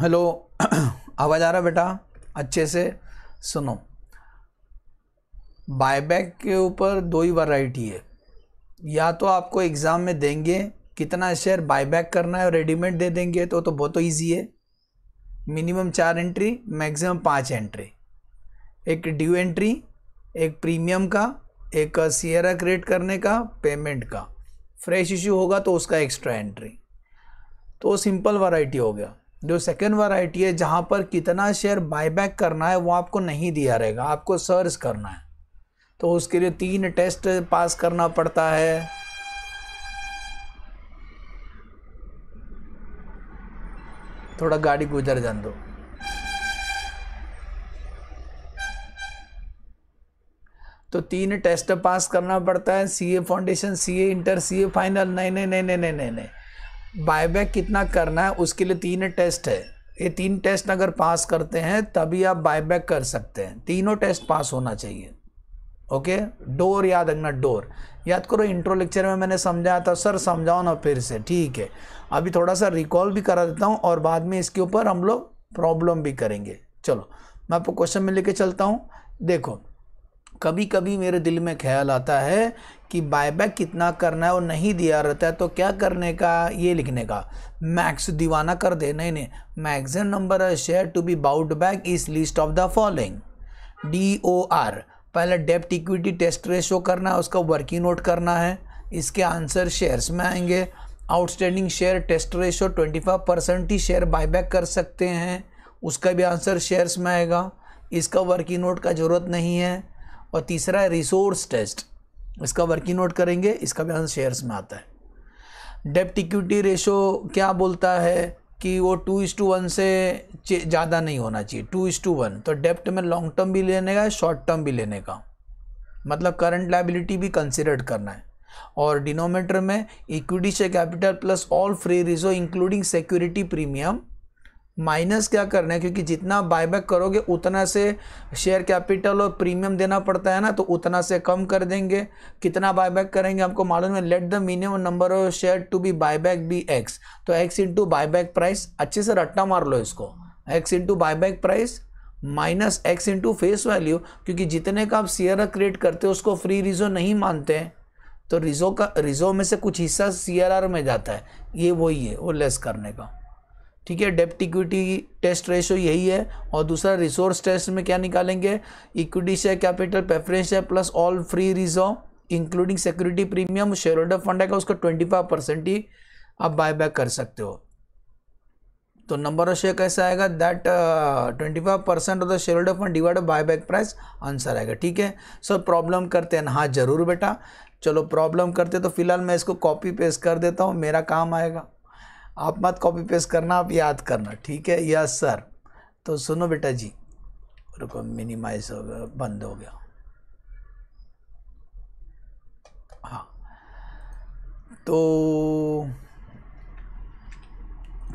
hello आवाज़ आ रहा बेटा अच्छे से सुनो बायबैक के ऊपर दो ही वैरायटी है या तो आपको एग्ज़ाम में देंगे कितना शेयर बायबैक करना है और रेडीमेड दे देंगे तो तो बहुत ईजी है मिनिमम चार एंट्री मैक्सिमम पाँच एंट्री एक ड्यू एंट्री एक प्रीमियम का एक सियरा क्रिएट करने का पेमेंट का फ्रेश इश्यू होगा तो उसका एक्स्ट्रा एंट्री तो सिंपल वैरायटी हो गया जो सेकेंड वाराइटी है जहाँ पर कितना शेयर बायबैक करना है वो आपको नहीं दिया रहेगा आपको सर्च करना है तो उसके लिए तीन टेस्ट पास करना पड़ता है थोड़ा गाड़ी गुजर जान दो तो तीन टेस्ट पास करना पड़ता है CA foundation CA inter CA final नहीं नहीं नहीं नहीं नहीं नहीं बायबैक कितना करना है उसके लिए तीन टेस्ट है ये तीन टेस्ट अगर पास करते हैं तभी आप बायबैक कर सकते हैं तीनों टेस्ट पास होना चाहिए ओके डोर याद रखना डोर याद करो इंट्रो लेक्चर में मैंने समझाया था सर समझाओ ना फिर से ठीक है अभी थोड़ा सा रिकॉल भी करा देता हूँ और बाद में इसके ऊपर हम लोग प्रॉब्लम भी करेंगे चलो मैं आपको क्वेश्चन में लेके चलता हूँ देखो कभी कभी मेरे दिल में ख्याल आता है कि बायबैक कितना करना है और नहीं दिया रहता है तो क्या करने का ये लिखने का मैक्स दीवाना कर दे नहीं नहीं maximum number share to be bought back is least of the following D O R पहले डेप्ट इक्विटी टेस्ट रेशो करना है उसका वर्किंग नोट करना है इसके आंसर शेयर्स में आएंगे outstanding share test ratio 25 percent ही शेयर बायबैक कर सकते हैं उसका भी आंसर शेयर्स में आएगा इसका वर्किंग नोट का ज़रूरत नहीं है और तीसरा है रिसोर्स टेस्ट इसका वर्किंग नोट करेंगे इसका भी आंसर शेयर्स में आता है डेप्ट इक्विटी रेशो क्या बोलता है कि वो टू इस टू वन से ज़्यादा नहीं होना चाहिए टू इस टू वन तो डेप्ट में लॉन्ग टर्म भी लेने का शॉर्ट टर्म भी लेने का मतलब करंट लाइबिलिटी भी कंसिडर करना है और डिनोमेटर में इक्विटी से capital plus all free reserve including security premium minus क्या करना है क्योंकि जितना बायबैक करोगे उतना से शेयर कैपिटल और प्रीमियम देना पड़ता है ना तो उतना से कम कर देंगे कितना बायबैक करेंगे आपको मालूम है let the minimum number of share to be buyback be X तो एक्स इंटू बायबैक प्राइस अच्छे से रट्टा मार लो इसको X into buyback price minus x into face value क्योंकि जितने का आप शेयर क्रिएट करते हो उसको फ्री रिजो नहीं मानते तो रिजो का रिजो में से कुछ हिस्सा सी में जाता है ये वही है वो लेस करने का ठीक है डेप्ट इक्विटी टेस्ट रेशो यही है और दूसरा रिसोर्स टेस्ट में क्या निकालेंगे equity share capital preference share plus all free reserve including security premium share holder fund है उसका ट्वेंटी फाइव परसेंट ही आप बाय बैक कर सकते हो तो नंबर ऑफ शेयर कैसे आएगा that twenty five percent of the share holder fund divide by back price answer आएगा ठीक है सर प्रॉब्लम करते हैं हाँ ज़रूर बेटा चलो प्रॉब्लम करते तो फिलहाल मैं इसको कॉपी पेस्ट कर देता हूँ मेरा काम आएगा आप मत कॉपी पेस्ट करना आप याद करना ठीक है यस सर तो सुनो बेटा जी रुको मिनिमाइज हो गया बंद हो गया हाँ तो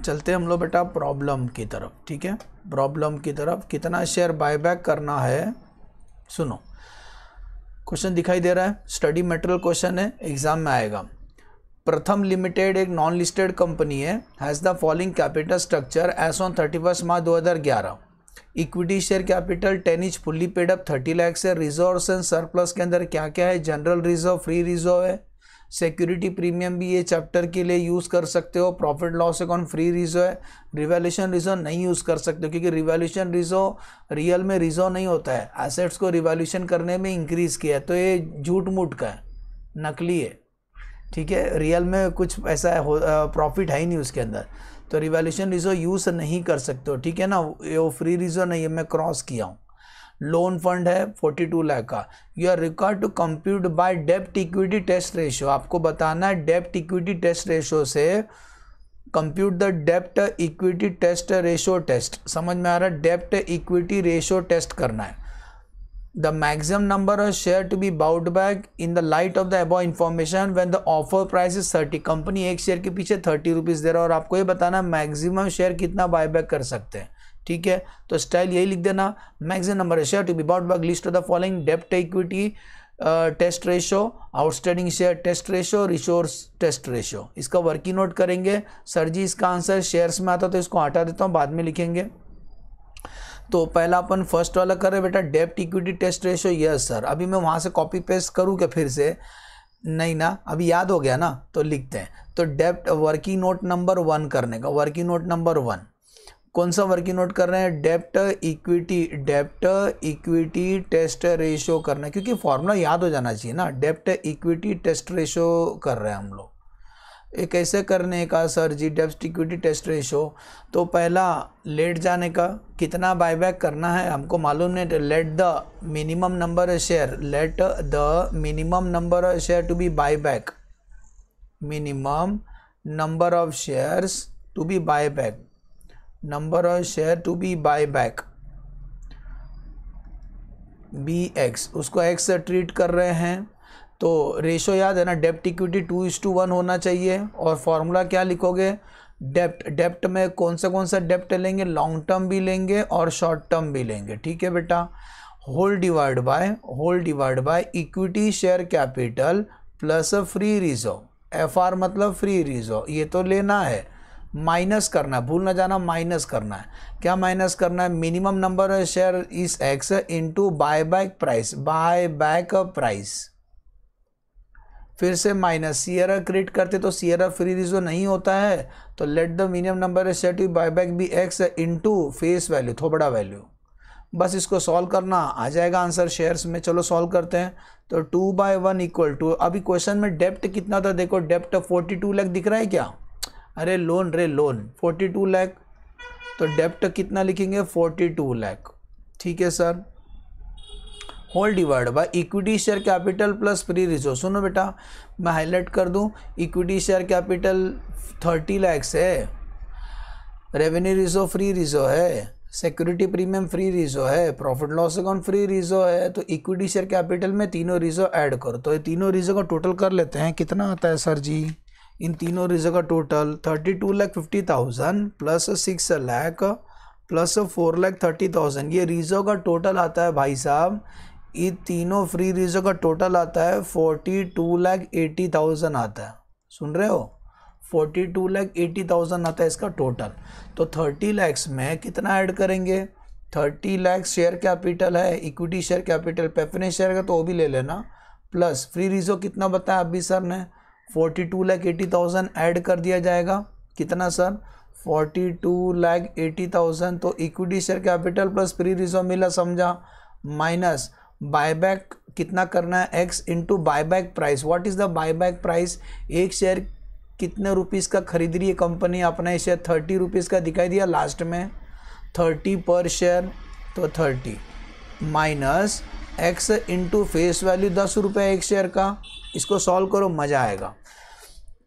चलते हम लोग बेटा प्रॉब्लम की तरफ ठीक है प्रॉब्लम की तरफ कितना शेयर बायबैक करना है सुनो क्वेश्चन दिखाई दे रहा है स्टडी मटेरियल क्वेश्चन है एग्ज़ाम में आएगा प्रथम लिमिटेड एक नॉन लिस्टेड कंपनी है has the following capital structure as on thirty first March दो हज़ार ग्यारह equity share capital ten is fully paid up thirty lakhs है रिजर्व एंड सरप्लस के अंदर क्या क्या है जनरल रिजर्व फ्री रिजर्व है सिक्योरिटी प्रीमियम भी ये चैप्टर के लिए यूज़ कर सकते हो profit loss account free reserve है रिवेल्यूशन रिजो नहीं यूज़ कर सकते क्योंकि रिवेल्यूशन रिजो रियल में रिजो नहीं होता है एसेट्स को रिवेल्यूशन करने में इंक्रीज़ किया है तो ये झूठ मूठ का है नकली है ठीक है रियल में कुछ ऐसा हो प्रॉफिट है ही नहीं उसके अंदर तो रिवॉल्यूशन रिजो यूज़ नहीं कर सकते हो ठीक है ना वो फ्री रिजो नहीं है मैं क्रॉस किया हूँ लोन फंड है 42 लाख का you are required to compute by डेप्ट इक्विटी टेस्ट रेशियो आपको बताना है डेप्ट इक्विटी टेस्ट रेशियो से कंप्यूट द डेप्ट इक्विटी टेस्ट रेशियो टेस्ट समझ में आ रहा है डेप्ट इक्विटी रेशियो टेस्ट करना है the maximum number of share to be bought back in the light of the above information when the offer price is 30 company एक share के पीछे थर्टी रुपीज़ दे रहा है और आपको ये बताना मैक्सिमम शेयर कितना बाय बैक कर सकते हैं ठीक है तो स्टाइल यही लिख देना maximum number of share to be bought back least of the following डेप्ट equity test ratio outstanding share test ratio resource test ratio इसका वर्किंग नोट करेंगे सर जी इसका आंसर शेयर्स में आता तो इसको हटा देता हूँ बाद में लिखेंगे तो पहला अपन फर्स्ट वाला कर रहे बेटा डेप्ट equity test ratio yes sir अभी मैं वहाँ से कॉपी पेस्ट करूँ क्या फिर से नहीं ना अभी याद हो गया ना तो लिखते हैं तो डेप्ट वर्किंग नोट नंबर वन करने का वर्किंग नोट नंबर वन कौन सा वर्किंग नोट कर रहे हैं डेप्ट इक्विटी डेप्ट इक्विटी टेस्ट रेशियो करना क्योंकि फॉर्मूला याद हो जाना चाहिए ना डेप्ट इक्विटी टेस्ट रेशियो कर रहे हैं हम लोग ये कैसे करने का सर जी डेप्ट इक्विटी टेस्ट रेशो तो पहला लेट जाने का कितना बायबैक करना है हमको मालूम नहीं let the minimum number share let the minimum number share to be buyback minimum number of shares to be buyback number of share to be buyback be x उसको एक्स ट्रीट कर रहे हैं तो रेशो याद है ना डेप्ट equity two is to one होना चाहिए और फार्मूला क्या लिखोगे डेप्ट डेप्ट में कौन सा कौन सा डेप्ट लेंगे लॉन्ग टर्म भी लेंगे और शॉर्ट टर्म भी लेंगे ठीक है बेटा whole divide by whole divide by equity share capital plus free reserve F R मतलब फ्री रिजर्व ये तो लेना है माइनस करना है भूल ना जाना माइनस करना है क्या माइनस करना है मिनिमम नंबर शेयर इस x into buy back price buy back price फिर से माइनस सी आर क्रिएट करते तो सी आर फ्री रिजो नहीं होता है तो let the minimum number is set you buy back be x into face value थोबड़ा वैल्यू बस इसको सॉल्व करना आ जाएगा आंसर शेयर्स में चलो सॉल्व करते हैं तो two by one equal to अभी क्वेश्चन में डेप्ट कितना था देखो डेप्ट फोर्टी टू लैख दिख रहा है क्या अरे लोन रे लोन फोर्टी टू लैख तो डेप्ट कितना लिखेंगे फोर्टी टू लैख ठीक है sir whole divide by equity share capital plus free reserve सुनो बेटा मैं हाईलाइट कर दूं equity share capital thirty lakhs है रेवेन्यू रिजो फ्री रिजो है सिक्योरिटी प्रीमियम फ्री रिजो है profit loss account free reserve है तो इक्विटी शेयर कैपिटल में तीनों रिजो ऐड करो तो ये तीनों रिजो का टोटल कर लेते हैं कितना आता है सर जी इन तीनों रिजो का total thirty two lakh fifty thousand plus six lakh plus four lakh thirty thousand ये रिजो का टोटल आता है भाई साहब ये तीनों फ्री रीजों का टोटल आता है forty two lakh eighty thousand आता है सुन रहे हो forty two lakh eighty thousand आता है इसका टोटल तो थर्टी लैक्स में कितना ऐड करेंगे थर्टी लैख शेयर कैपिटल है equity share capital preference share का तो वो भी ले लेना प्लस फ्री रिजो कितना बताया अभी सर ने forty two lakh eighty thousand add कर दिया जाएगा कितना sir forty two lakh eighty thousand तो equity share capital plus free reserve मिला समझा माइनस बायबैक कितना करना है x into buyback price what is the buyback price एक शेयर कितने रुपीज़ का खरीद रही है कंपनी अपना शेयर थर्टी रुपीज़ का दिखाई दिया लास्ट में थर्टी पर शेयर तो thirty minus x into face value दस रुपये एक शेयर का इसको सॉल्व करो मज़ा आएगा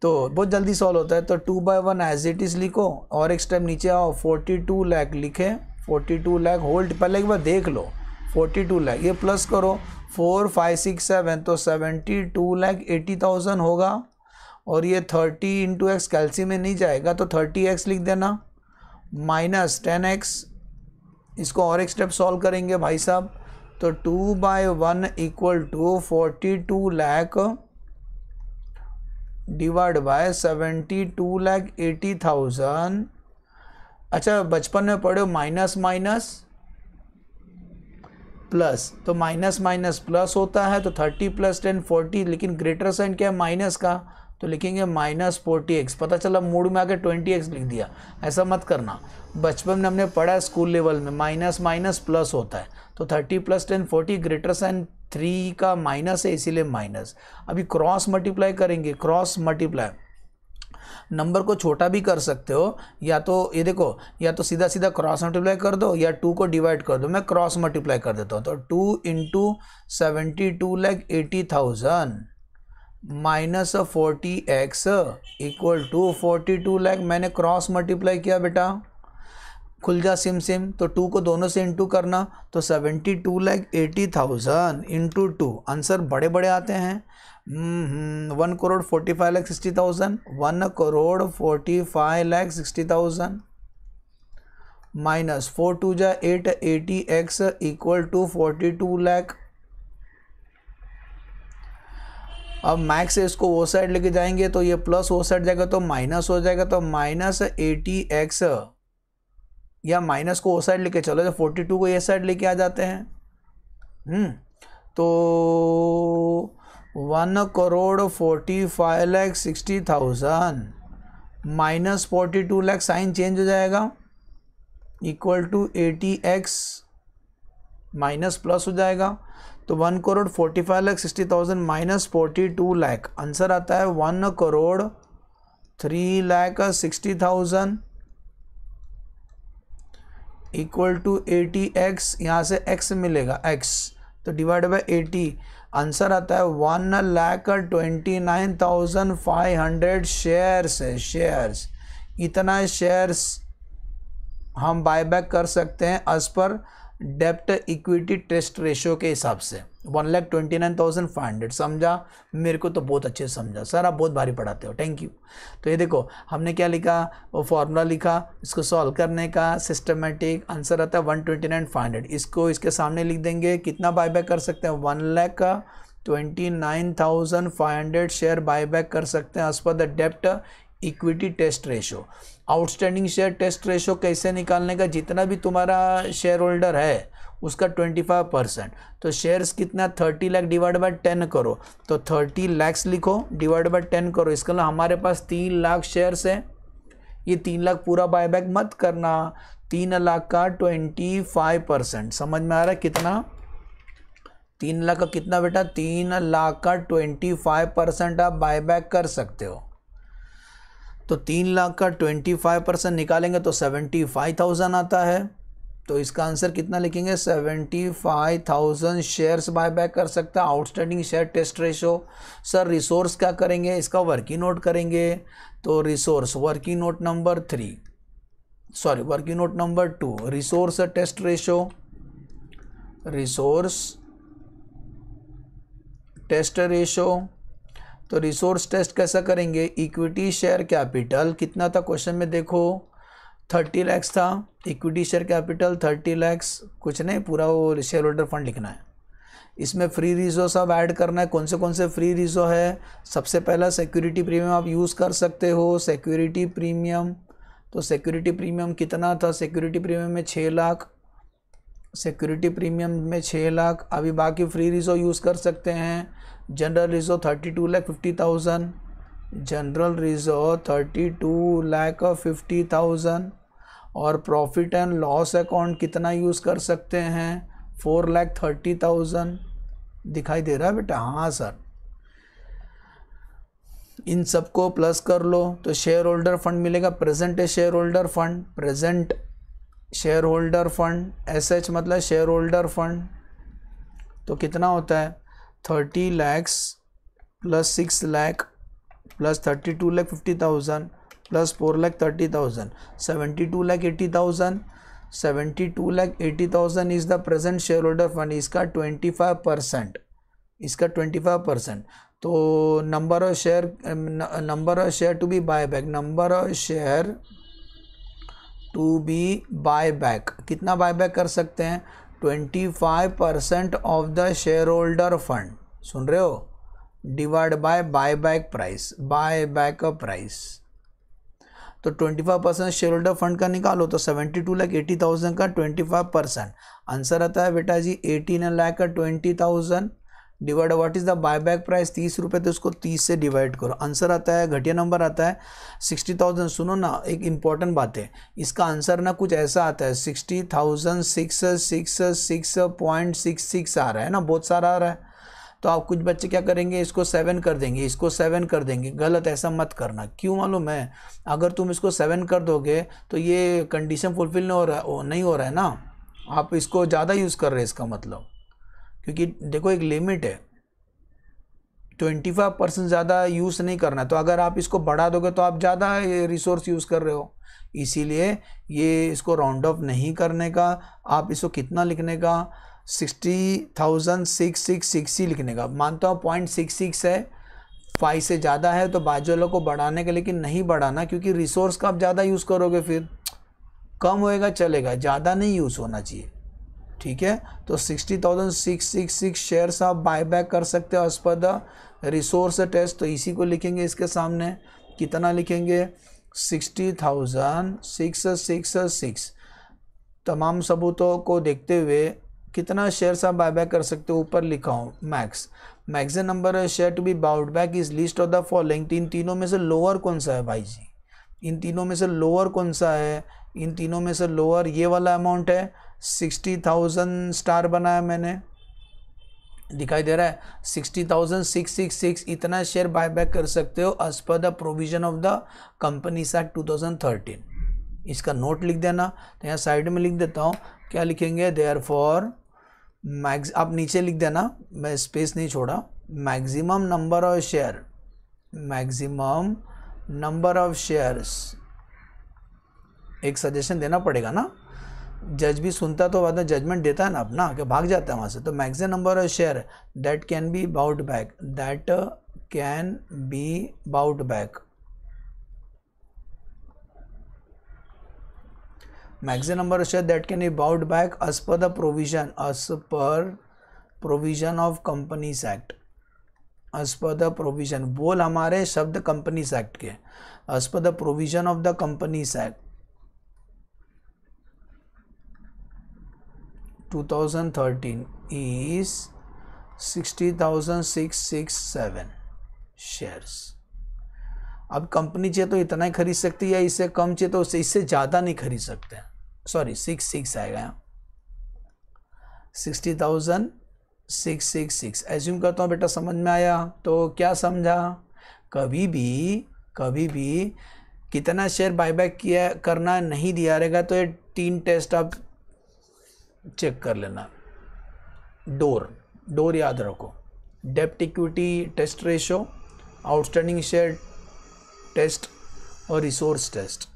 तो बहुत जल्दी सॉल्व होता है तो two by one as it is लिखो और एक स्टेप नीचे आओ फोर्टी टू लैख लिखे फोर्टी टू लैख होल्ड पहले एक बार देख लो फोर्टी टू लैख ये प्लस करो फोर फाइव सिक्स सेवन तो seventy two lakh eighty thousand होगा और ये थर्टी इंटू एक्स कैल्सी में नहीं जाएगा तो थर्टी एक्स लिख देना माइनस टेन एक्स इसको और एक स्टेप सॉल्व करेंगे भाई साहब तो two by one equal to forty two lakh divide by seventy two lakh eighty thousand अच्छा बचपन में पढ़े माइनस माइनस प्लस तो माइनस माइनस प्लस होता है तो थर्टी प्लस टेन फोर्टी लेकिन ग्रेटर साइन क्या है माइनस का तो लिखेंगे माइनस फोर्टी एक्स पता चला मूड में आके ट्वेंटी एक्स लिख दिया ऐसा मत करना बचपन में हमने पढ़ा है स्कूल लेवल में माइनस माइनस प्लस होता है तो thirty plus ten forty greater sign three का माइनस है इसीलिए माइनस अभी क्रॉस मल्टीप्लाई करेंगे क्रॉस मल्टीप्लाई नंबर को छोटा भी कर सकते हो या तो ये देखो या तो सीधा सीधा क्रॉस मल्टीप्लाई कर दो या टू को डिवाइड कर दो मैं क्रॉस मल्टीप्लाई कर देता हूँ तो two into seventy two lakh eighty thousand minus forty x equal to forty two lakh मैंने क्रॉस मल्टीप्लाई किया बेटा खुल जा सिम सिम तो टू को दोनों से इंटू करना तो seventy two lakh eighty thousand into two answer बड़े बड़े आते हैं one crore forty five lakh sixty thousand one crore forty five lakh sixty thousand minus four two जै eight eighty x equal to forty two lakh अब मैक्स से इसको वो साइड लेके जाएंगे तो ये प्लस वो साइड जाएगा तो माइनस हो जाएगा तो माइनस एटी एक्स या माइनस को वो साइड लेके चलो जब फोर्टी टू को ये साइड लेके आ जाते हैं हम्म, तो one crore forty five lakh sixty thousand minus forty two lakh sign change हो जाएगा equal to eighty x minus plus हो जाएगा तो one crore forty five lakh sixty thousand minus forty two lakh answer आता है one crore three lakh sixty thousand equal to eighty x यहाँ से x मिलेगा एक्स तो डिवाइड बाई एटी आंसर आता है one lakh twenty nine thousand five hundred shares है शेयर्स इतना शेयर्स हम बैक कर सकते हैं एज पर डेप्ट इक्विटी टेस्ट रेशियो के हिसाब से one lakh twenty nine thousand five hundred समझा मेरे को तो बहुत अच्छे से समझा सर आप बहुत भारी पढ़ाते हो थैंक यू तो ये देखो हमने क्या लिखा वो फॉर्मूला लिखा इसको सॉल्व करने का सिस्टमेटिक आंसर आता है one twenty nine five hundred इसको इसके सामने लिख देंगे कितना बाय बैक कर सकते हैं one lakh twenty nine thousand five hundred share buy back कर सकते हैं एज पर द डेप्ट equity test ratio outstanding share test ratio कैसे निकालने का जितना भी तुम्हारा शेयर होल्डर है उसका ट्वेंटी फाइव परसेंट तो शेयर्स कितना thirty lakh divide by ten करो तो थर्टी लैक्स लिखो डिवाइड बाय टेन करो इसके अलावा हमारे पास तीन लाख शेयर्स है ये तीन लाख पूरा बायबैक मत करना तीन लाख का ट्वेंटी फाइव परसेंट समझ में आ रहा है कितना तीन लाख का कितना बेटा तीन लाख का ट्वेंटी फाइव परसेंट आप बायबैक कर सकते हो तो तीन लाख का ट्वेंटी फाइव परसेंट निकालेंगे तो सेवेंटी फाइव थाउजेंड आता है तो इसका आंसर कितना लिखेंगे seventy five thousand shares buy back कर सकता है outstanding share test ratio sir resource क्या करेंगे इसका वर्किंग नोट करेंगे तो resource working note number three sorry working note number two resource test ratio resource test ratio तो रिसोर्स टेस्ट कैसा करेंगे इक्विटी शेयर कैपिटल कितना था क्वेश्चन में देखो थर्टी लैक्स था equity share capital thirty lakhs कुछ नहीं पूरा वो शेयर होल्डर फंड लिखना है इसमें फ्री रिजो सब ऐड करना है कौन से कौन से फ्री रिजो है सबसे पहला सिक्योरिटी प्रीमियम आप यूज़ कर सकते हो सिक्योरिटी प्रीमियम तो सिक्योरिटी प्रीमियम कितना था सिक्योरिटी प्रीमियम में छः लाख सिक्योरिटी प्रीमियम में छः लाख अभी बाकी फ्री रिजो यूज़ कर सकते हैं general reserve thirty two lakh fifty thousand general reserve thirty two lakh fifty thousand और प्रॉफिट एंड लॉस अकाउंट कितना यूज़ कर सकते हैं फोर लैख थर्टी थाउजेंड दिखाई दे रहा है बेटा हाँ सर इन सबको प्लस कर लो तो शेयर होल्डर फंड मिलेगा present share holder fund present share holder fund S H मतलब शेयर होल्डर फंड तो कितना होता है thirty lakhs plus six lakh plus thirty two lakh fifty thousand plus four lakh thirty thousand seventy two lakh eighty thousand seventy two lakh eighty thousand is the present share holder fund इसका twenty five percent इसका twenty five percent तो number of share number of share to be buy back number of share to be buy back कितना buy back कर सकते हैं twenty five percent of the share holder fund सुन रहे हो divide by buy back price buy back price तो twenty five percent share holder fund का निकालो तो seventy two lakh eighty thousand का ट्वेंटी फाइव परसेंट आंसर आता है बेटा जी eighteen lakh twenty thousand divide what is the buy back price तीस रुपये तो उसको तीस से डिवाइड करो आंसर आता है घटिया नंबर आता है सिक्सटी थाउजेंड सुनो ना एक इंपॉर्टेंट बात है इसका आंसर ना कुछ ऐसा आता है sixty thousand six six six point six six आ रहा है ना बहुत सारा आ रहा है तो आप कुछ बच्चे क्या करेंगे इसको सेवन कर देंगे इसको सेवन कर देंगे गलत ऐसा मत करना क्यों मालूम है अगर तुम इसको सेवन कर दोगे तो ये कंडीशन फुलफिल नहीं हो रहा नहीं हो रहा है ना आप इसको ज़्यादा यूज़ कर रहे हैं इसका मतलब क्योंकि देखो एक लिमिट है ट्वेंटी फाइव परसेंट ज़्यादा यूज़ नहीं करना तो अगर आप इसको बढ़ा दोगे तो आप ज़्यादा रिसोर्स यूज़ कर रहे हो इसीलिए ये इसको राउंड ऑफ नहीं करने का आप इसको कितना लिखने का sixty thousand six six six ही लिखने का मानता हूँ पॉइंट सिक्स सिक्स है फाइव से ज़्यादा है तो बाजोलों को बढ़ाने का लेकिन नहीं बढ़ाना क्योंकि रिसोर्स का आप ज़्यादा यूज़ करोगे फिर कम होएगा चलेगा ज़्यादा नहीं यूज़ होना चाहिए ठीक है तो sixty thousand six six six shares आप बाय बैक कर सकते हो as per the resource test तो इसी को लिखेंगे इसके सामने कितना लिखेंगे sixty thousand six six six तमाम सबूतों को देखते हुए कितना शेयर्स आप बाय बैक कर सकते हो ऊपर लिखा हूँ max maximum number share to be bought back is least of the following तीन तीनों में से लोअर कौन सा है भाई जी इन तीनों में से लोअर कौन सा है इन तीनों में से लोअर ये वाला अमाउंट है सिक्सटी थाउजेंड स्टार बनाया मैंने दिखाई दे रहा है sixty thousand six six six इतना शेयर बायबैक कर सकते हो as per the provision of the companies act two thousand thirteen इसका नोट लिख देना तो यहाँ साइड में लिख देता हूँ क्या लिखेंगे देयर फॉर मैक्स आप नीचे लिख देना मैं स्पेस नहीं छोड़ा maximum number of share maximum number of shares एक सजेशन देना पड़ेगा ना जज भी सुनता तो बाद में जजमेंट देता है ना अपना कि भाग जाता है वहाँ से तो maximum number of share that can be bought back that can be bought back maximum number of share that can be bought back as per the provision as per provision of companies act as per the provision बोल हमारे शब्द companies act के as per the provision of the companies act 2013 is 60,667 shares अब company चाहे तो इतना ही खरीद सकती है इससे कम चाहे तो उसे इससे ज़्यादा नहीं खरीद सकते सॉरी सिक्स सिक्स आएगा sixty thousand six six six assume करता हूँ बेटा समझ में आया तो क्या समझा कभी भी कभी भी कितना शेयर बायबैक किया करना नहीं दिया रहेगा तो ये तीन टेस्ट आप चेक कर लेना डोर डोर याद रखो डेप्ट equity test ratio outstanding share test और रिसोर्स टेस्ट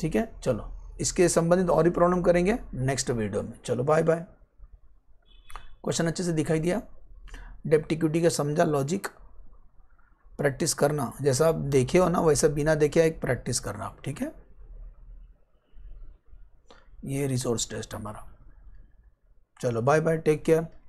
ठीक है चलो इसके संबंधित और भी प्रॉब्लम करेंगे नेक्स्ट वीडियो में चलो बाय बाय क्वेश्चन अच्छे से दिखाई दिया डेप्टिक्यूटी का समझा लॉजिक प्रैक्टिस करना जैसा आप देखे हो ना वैसा बिना देखे एक प्रैक्टिस करना आप ठीक है ये रिसोर्स टेस्ट हमारा चलो बाय बाय टेक केयर